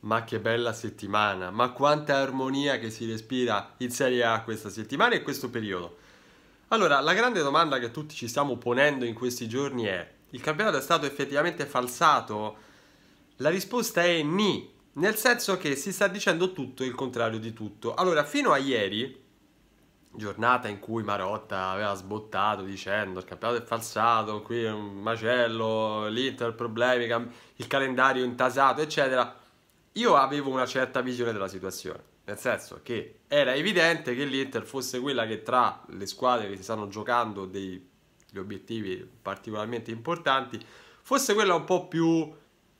Ma che bella settimana, ma quanta armonia che si respira in Serie A questa settimana e questo periodo. Allora, la grande domanda che tutti ci stiamo ponendo in questi giorni è: il campionato è stato effettivamente falsato? La risposta è ni, nel senso che si sta dicendo tutto il contrario di tutto. Allora, fino a ieri, giornata in cui Marotta aveva sbottato dicendo il campionato è falsato, qui è un macello, l'Inter problemi, il calendario intasato, eccetera io avevo una certa visione della situazione, nel senso che era evidente che l'Inter fosse quella che tra le squadre che si stanno giocando degli obiettivi particolarmente importanti, fosse quella un po' più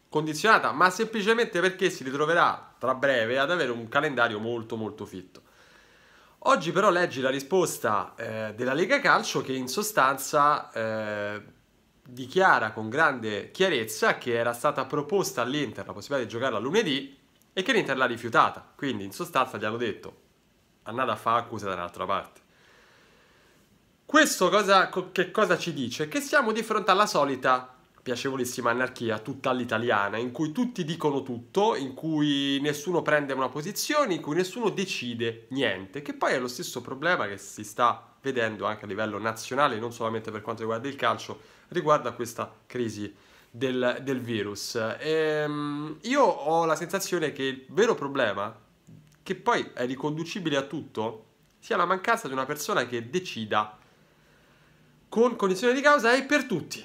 condizionata, ma semplicemente perché si ritroverà tra breve ad avere un calendario molto molto fitto. Oggi però leggi la risposta eh, della Lega Calcio che in sostanza... Eh, dichiara con grande chiarezza che era stata proposta all'Inter la possibilità di giocare a lunedì e che l'Inter l'ha rifiutata. Quindi in sostanza gli hanno detto andate a fare accuse da un'altra parte. Questo cosa, che cosa ci dice? Che siamo di fronte alla solita piacevolissima anarchia tutta all'italiana, in cui tutti dicono tutto, in cui nessuno prende una posizione, in cui nessuno decide niente, che poi è lo stesso problema che si sta vedendo anche a livello nazionale, non solamente per quanto riguarda il calcio, riguardo a questa crisi del, del virus. E, ehm, io ho la sensazione che il vero problema, che poi è riconducibile a tutto, sia la mancanza di una persona che decida con cognizione di causa e per tutti.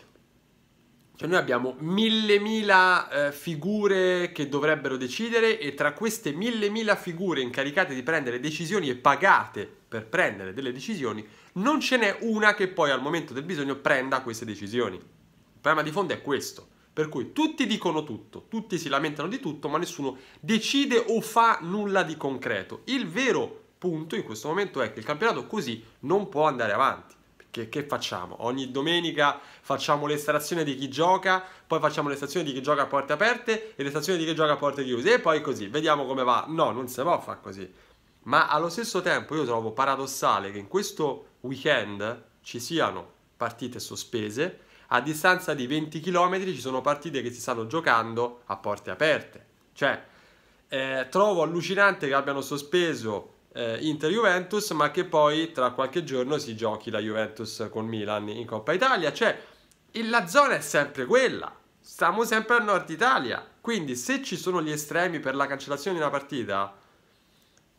Cioè noi abbiamo mille mila eh, figure che dovrebbero decidere e tra queste mille mila figure incaricate di prendere decisioni e pagate per prendere delle decisioni, non ce n'è una che poi al momento del bisogno prenda queste decisioni. Il problema di fondo è questo. Per cui tutti dicono tutto, tutti si lamentano di tutto, ma nessuno decide o fa nulla di concreto. Il vero punto in questo momento è che il campionato così non può andare avanti. Che, che, facciamo? Ogni domenica facciamo l'estrazione di chi gioca, poi facciamo l'estrazione di chi gioca a porte aperte e l'estrazione di chi gioca a porte chiuse e poi così, vediamo come va. No, non si può fare così. Ma allo stesso tempo io trovo paradossale che in questo weekend ci siano partite sospese, a distanza di 20 km ci sono partite che si stanno giocando a porte aperte. Cioè, eh, trovo allucinante che abbiano sospeso eh, Inter-Juventus, ma che poi tra qualche giorno si giochi la Juventus con Milan in Coppa Italia. Cioè, la zona è sempre quella. Stiamo sempre al nord Italia. Quindi, se ci sono gli estremi per la cancellazione di una partita,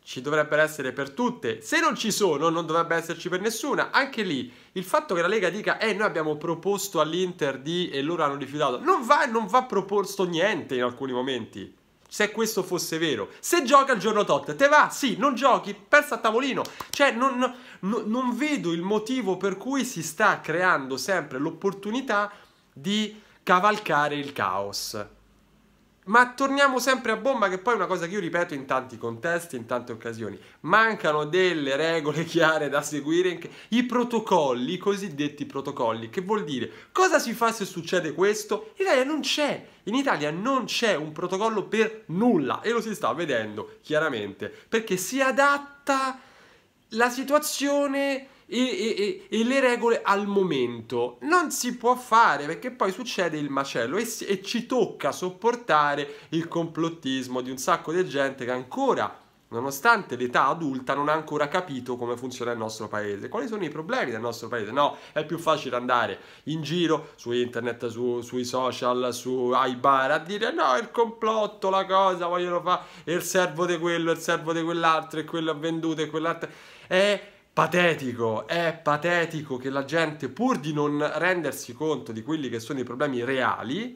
ci dovrebbero essere per tutte. Se non ci sono, non dovrebbe esserci per nessuna. Anche lì, il fatto che la Lega dica, eh, noi abbiamo proposto all'Inter di e loro hanno rifiutato, non va, non va proposto niente in alcuni momenti se questo fosse vero. Se gioca il giorno tot, te va, sì, non giochi, persa a tavolino. Cioè, non, non, non vedo il motivo per cui si sta creando sempre l'opportunità di cavalcare il caos. Ma torniamo sempre a bomba, che poi è una cosa che io ripeto in tanti contesti, in tante occasioni. Mancano delle regole chiare da seguire, i protocolli, i cosiddetti protocolli, che vuol dire cosa si fa se succede questo? In Italia non c'è, in Italia non c'è un protocollo per nulla e lo si sta vedendo chiaramente, perché si adatta la situazione e, e, e, le regole al momento. Non si può fare perché poi succede il macello e, e ci tocca sopportare il complottismo di un sacco di gente che ancora nonostante l'età adulta, non ha ancora capito come funziona il nostro paese. Quali sono i problemi del nostro paese? No, è più facile andare in giro su internet, su, sui social, su, ai bar a dire no, il complotto, la cosa, vogliono fare il servo di quello, il servo di quell'altro, e quello ha venduto e quell'altro. È patetico, è patetico che la gente, pur di non rendersi conto di quelli che sono i problemi reali,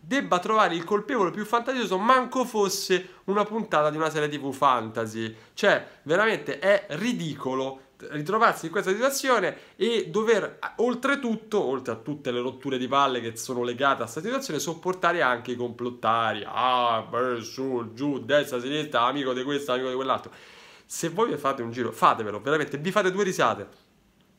debba trovare il colpevole più fantasioso, manco fosse una puntata di una serie TV fantasy. Cioè, veramente è ridicolo ritrovarsi in questa situazione e dover oltretutto, oltre a tutte le rotture di palle che sono legate a questa situazione, sopportare anche i complottari. Ah, beh, su, giù, destra, sinistra, amico di questo, amico di quell'altro. Se voi fate un giro, fatevelo, veramente, vi fate due risate.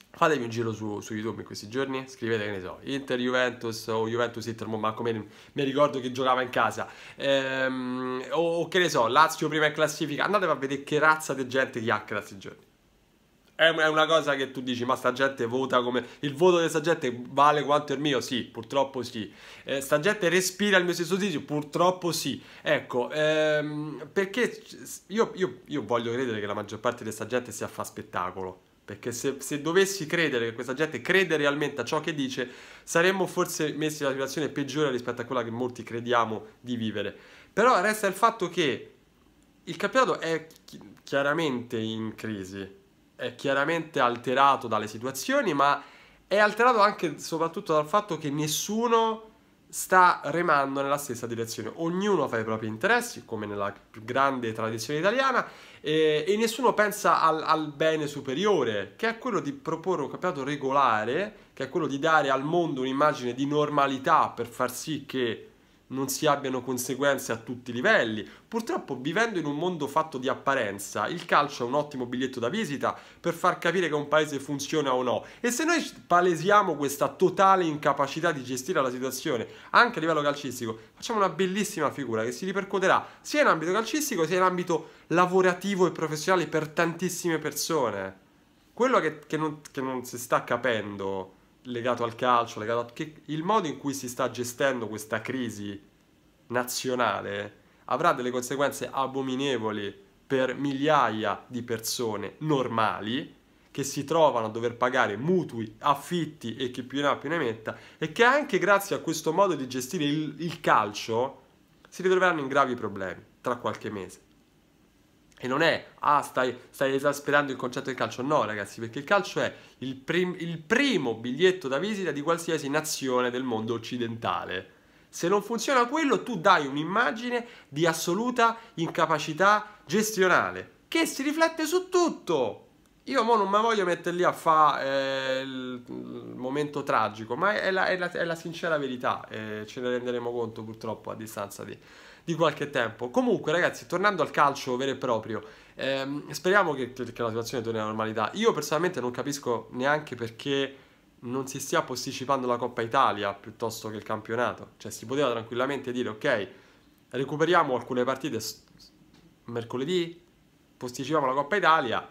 Fatemi un giro su, su YouTube in questi giorni, scrivete che ne so, Inter, Juventus o Juventus Inter, manco come mi ricordo che giocava in casa, ehm, o, o, che ne so, Lazio prima in classifica, andate a vedere che razza di gente chiacchiera questi giorni è una cosa che tu dici, ma sta gente vota come... Il voto di sta gente vale quanto il mio? Sì, purtroppo sì. Eh, sta gente respira il mio stesso desiderio? Purtroppo sì. Ecco, ehm, perché io, io, io, voglio credere che la maggior parte di sta gente sia fa spettacolo. Perché se, se, dovessi credere che questa gente crede realmente a ciò che dice, saremmo forse messi in una situazione peggiore rispetto a quella che molti crediamo di vivere. Però resta il fatto che il campionato è chiaramente in crisi è chiaramente alterato dalle situazioni, ma è alterato anche e soprattutto dal fatto che nessuno sta remando nella stessa direzione. Ognuno fa i propri interessi, come nella più grande tradizione italiana, e, e nessuno pensa al, al, bene superiore, che è quello di proporre un campionato regolare, che è quello di dare al mondo un'immagine di normalità per far sì che non si abbiano conseguenze a tutti i livelli. Purtroppo, vivendo in un mondo fatto di apparenza, il calcio è un ottimo biglietto da visita per far capire che un paese funziona o no. E se noi palesiamo questa totale incapacità di gestire la situazione anche a livello calcistico, facciamo una bellissima figura che si ripercuoterà sia in ambito calcistico sia in ambito lavorativo e professionale per tantissime persone. Quello che, che, non, che non si sta capendo legato al calcio, legato a... che il modo in cui si sta gestendo questa crisi nazionale avrà delle conseguenze abominevoli per migliaia di persone normali che si trovano a dover pagare mutui, affitti e chi più ne ha più ne metta e che anche grazie a questo modo di gestire il, il calcio si ritroveranno in gravi problemi tra qualche mese. E non è, ah, stai, stai, esasperando il concetto del calcio. No, ragazzi, perché il calcio è il, prim- il, primo biglietto da visita di qualsiasi nazione del mondo occidentale. Se non funziona quello, tu dai un'immagine di assoluta incapacità gestionale, che si riflette su tutto. Io mo non mi voglio mettere lì a fare eh, il, il, momento tragico, ma è la, è la, è la sincera verità, eh, ce ne renderemo conto purtroppo a distanza di di qualche tempo. Comunque, ragazzi, tornando al calcio vero e proprio, ehm, speriamo che, che, la situazione torni alla normalità. Io personalmente non capisco neanche perché non si stia posticipando la Coppa Italia piuttosto che il campionato. Cioè, si poteva tranquillamente dire, ok, recuperiamo alcune partite mercoledì, posticipiamo la Coppa Italia,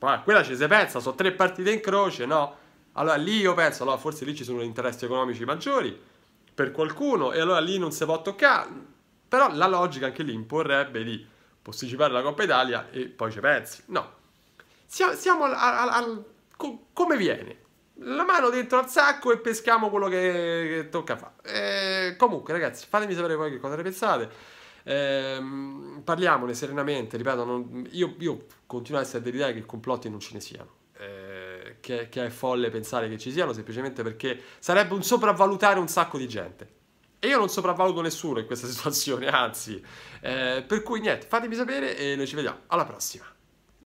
ma quella ci si pensa, sono tre partite in croce, no? Allora lì io penso, allora forse lì ci sono interessi economici maggiori per qualcuno e allora lì non si può toccare però la logica anche lì imporrebbe di posticipare la Coppa Italia e poi ci pensi. No. Siamo, al, al, al co, come viene. La mano dentro al sacco e peschiamo quello che, che tocca fare. Eh, comunque, ragazzi, fatemi sapere voi che cosa ne pensate. Eh, parliamone serenamente, ripeto, non, io, io, continuo a essere dell'idea che complotti non ce ne siano. Eh, che, che è folle pensare che ci siano semplicemente perché sarebbe un sopravvalutare un sacco di gente. E io non sopravvaluto nessuno in questa situazione, anzi. Eh, per cui niente, fatemi sapere e noi ci vediamo. Alla prossima.